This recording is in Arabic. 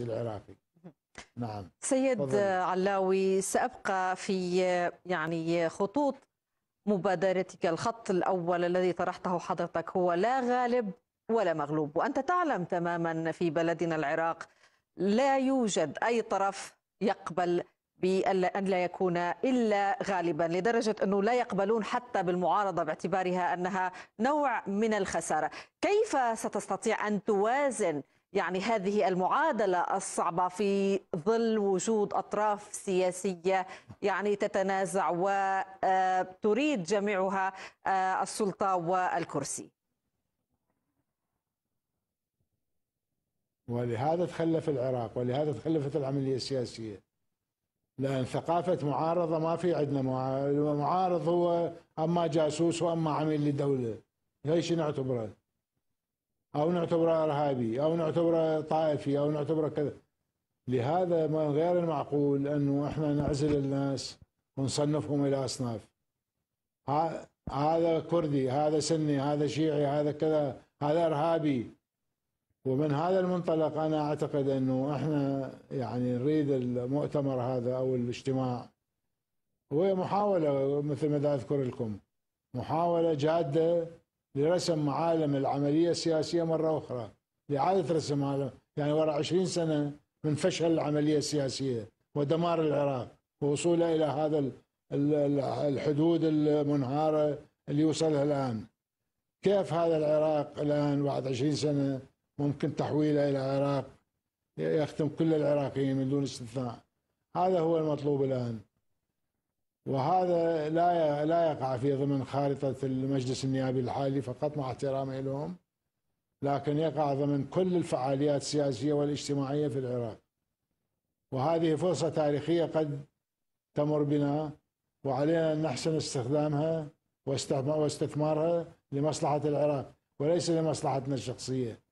العراقي نعم سيد فضل. علاوي سأبقى في يعني خطوط مبادرتك الخط الأول الذي طرحته حضرتك هو لا غالب ولا مغلوب وأنت تعلم تماما في بلدنا العراق لا يوجد أي طرف يقبل بأن لا يكون إلا غالبا لدرجة أنه لا يقبلون حتى بالمعارضة باعتبارها أنها نوع من الخسارة كيف ستستطيع أن توازن يعني هذه المعادلة الصعبة في ظل وجود أطراف سياسية يعني تتنازع وتريد آه، جميعها آه، السلطة والكرسي ولهذا تخلف العراق ولهذا تخلفت العملية السياسية لأن ثقافة معارضة ما في عندنا معارض هو أما جاسوس وأما عميل لدولة هي نعتبره أو نعتبره إرهابي أو نعتبره طائفي أو نعتبره كذا لهذا ما غير المعقول أنه إحنا نعزل الناس ونصنفهم إلى أصناف هذا كردي هذا سني هذا شيعي هذا كذا هذا إرهابي ومن هذا المنطلق أنا أعتقد أنه إحنا يعني نريد المؤتمر هذا أو الاجتماع هو محاولة مثل ما أذكر لكم محاولة جادة لرسم معالم العمليه السياسيه مره اخرى لاعاده رسم معالم يعني وراء 20 سنه من فشل العمليه السياسيه ودمار العراق ووصوله الى هذا الحدود المنهاره اللي وصلها الان كيف هذا العراق الان بعد 20 سنه ممكن تحويله الى عراق يخدم كل العراقيين من دون استثناء هذا هو المطلوب الان وهذا لا لا يقع في ضمن خارطه المجلس النيابي الحالي فقط مع احترامي لهم لكن يقع ضمن كل الفعاليات السياسيه والاجتماعيه في العراق وهذه فرصه تاريخيه قد تمر بنا وعلينا ان نحسن استخدامها واستثمارها لمصلحه العراق وليس لمصلحتنا الشخصيه